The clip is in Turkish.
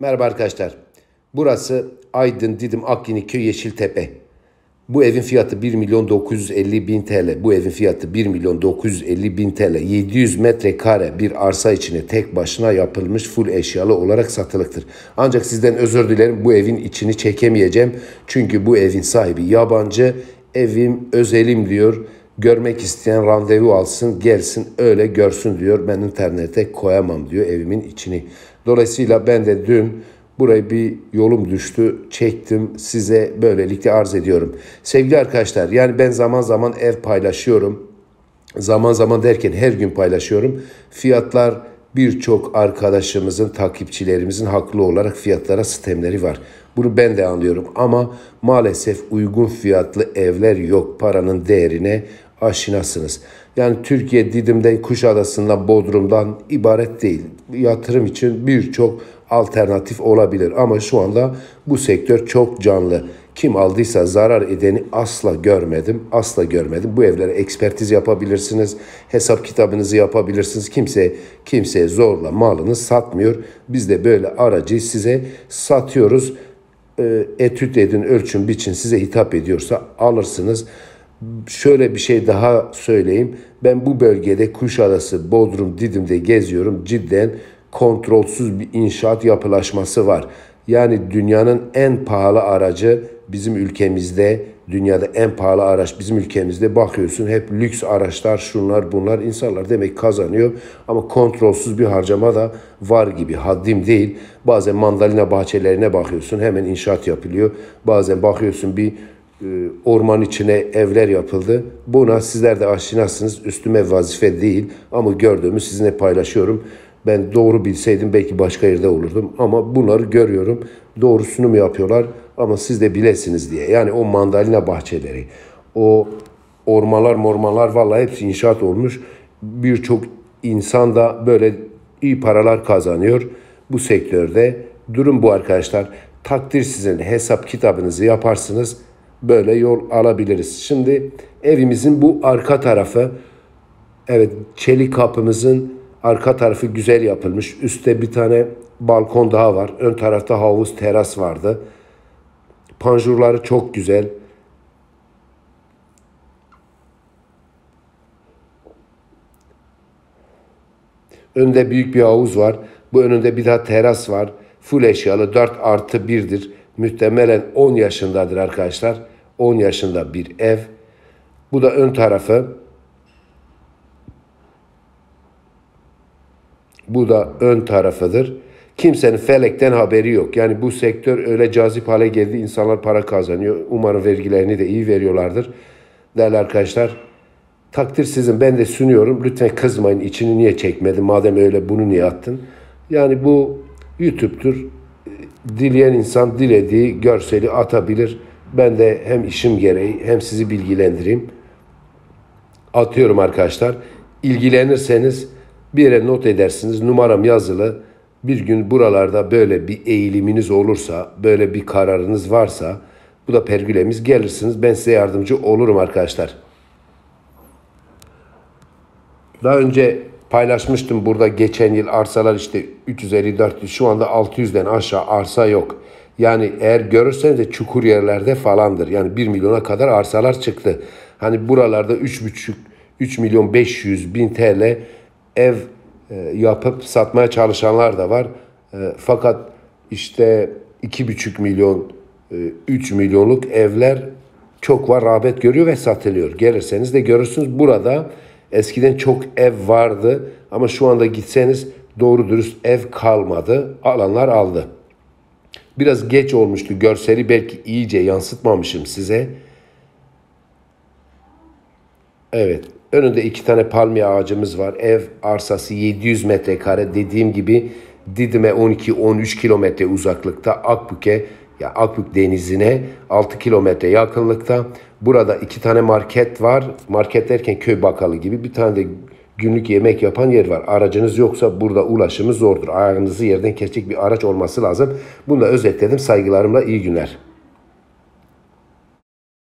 Merhaba arkadaşlar. Burası Aydın Didim Akyenike Yeşiltepe. Bu evin fiyatı 1 milyon 950 bin TL. Bu evin fiyatı 1 milyon 950 bin TL. 700 metrekare bir arsa içine tek başına yapılmış full eşyalı olarak satılıktır. Ancak sizden özür dilerim bu evin içini çekemeyeceğim. Çünkü bu evin sahibi yabancı. Evim özelim diyor. Görmek isteyen randevu alsın, gelsin öyle görsün diyor. Ben internete koyamam diyor evimin içini. Dolayısıyla ben de dün buraya bir yolum düştü, çektim, size böylelikle arz ediyorum. Sevgili arkadaşlar, yani ben zaman zaman ev paylaşıyorum. Zaman zaman derken her gün paylaşıyorum. Fiyatlar birçok arkadaşımızın, takipçilerimizin haklı olarak fiyatlara sistemleri var. Bunu ben de anlıyorum ama maalesef uygun fiyatlı evler yok paranın değerine aşinasınız. Yani Türkiye Didim'den Kuşadası'ndan Bodrum'dan ibaret değil. Yatırım için birçok alternatif olabilir ama şu anda bu sektör çok canlı. Kim aldıysa zarar edeni asla görmedim. Asla görmedim. Bu evlere ekspertiz yapabilirsiniz. Hesap kitabınızı yapabilirsiniz. Kimse kimseye zorla malını satmıyor. Biz de böyle aracı size satıyoruz. E, etüt edin, ölçün, biçin. Size hitap ediyorsa alırsınız şöyle bir şey daha söyleyeyim. Ben bu bölgede Kuşadası, Bodrum, Didim'de geziyorum. Cidden kontrolsüz bir inşaat yapılaşması var. Yani dünyanın en pahalı aracı bizim ülkemizde, dünyada en pahalı araç bizim ülkemizde bakıyorsun hep lüks araçlar şunlar bunlar insanlar demek kazanıyor ama kontrolsüz bir harcama da var gibi haddim değil. Bazen mandalina bahçelerine bakıyorsun hemen inşaat yapılıyor. Bazen bakıyorsun bir e, orman içine evler yapıldı. Buna sizler de aşinasınız. Üstüme vazife değil ama gördüğümü sizinle paylaşıyorum. Ben doğru bilseydim belki başka yerde olurdum ama bunları görüyorum. Doğrusunu mu yapıyorlar ama siz de bilesiniz diye. Yani o mandalina bahçeleri, o ormalar mormalar vallahi hepsi inşaat olmuş. Birçok insan da böyle iyi paralar kazanıyor bu sektörde. Durum bu arkadaşlar. Takdir sizin hesap kitabınızı yaparsınız böyle yol alabiliriz. Şimdi evimizin bu arka tarafı evet çelik kapımızın arka tarafı güzel yapılmış. Üste bir tane balkon daha var. Ön tarafta havuz, teras vardı. Panjurları çok güzel. Önde büyük bir havuz var. Bu önünde bir daha teras var. Full eşyalı 4 artı 1'dir. Muhtemelen 10 yaşındadır arkadaşlar. 10 yaşında bir ev. Bu da ön tarafı. Bu da ön tarafıdır. Kimsenin felekten haberi yok. Yani bu sektör öyle cazip hale geldi. İnsanlar para kazanıyor. Umarım vergilerini de iyi veriyorlardır. Değerli arkadaşlar takdir sizin ben de sunuyorum. Lütfen kızmayın İçini niye çekmedin madem öyle bunu niye attın. Yani bu YouTube'dur Dileyen insan dilediği görseli atabilir. Ben de hem işim gereği hem sizi bilgilendireyim. Atıyorum arkadaşlar. İlgilenirseniz bir yere not edersiniz. Numaram yazılı. Bir gün buralarda böyle bir eğiliminiz olursa, böyle bir kararınız varsa bu da pergülemiz gelirsiniz. Ben size yardımcı olurum arkadaşlar. Daha önce Paylaşmıştım burada geçen yıl arsalar işte 350-400 şu anda 600'den aşağı arsa yok. Yani eğer görürseniz de çukur yerlerde falandır. Yani 1 milyona kadar arsalar çıktı. Hani buralarda 3,5 3 milyon 500 bin TL ev e, yapıp satmaya çalışanlar da var. E, fakat işte 2,5 milyon 3 e, milyonluk evler çok var rağbet görüyor ve satılıyor. Gelirseniz de görürsünüz burada Eskiden çok ev vardı ama şu anda gitseniz doğru dürüst ev kalmadı. Alanlar aldı. Biraz geç olmuştu görseli belki iyice yansıtmamışım size. Evet önünde iki tane palmiye ağacımız var. Ev arsası 700 metrekare dediğim gibi Didim'e 12-13 kilometre uzaklıkta Akbük'e yani Akbük Denizi'ne 6 kilometre yakınlıkta. Burada iki tane market var. Market derken köy bakalı gibi bir tane de günlük yemek yapan yer var. Aracınız yoksa burada ulaşımı zordur. Ayağınızı yerden kesecek bir araç olması lazım. Bunu da özetledim. Saygılarımla iyi günler.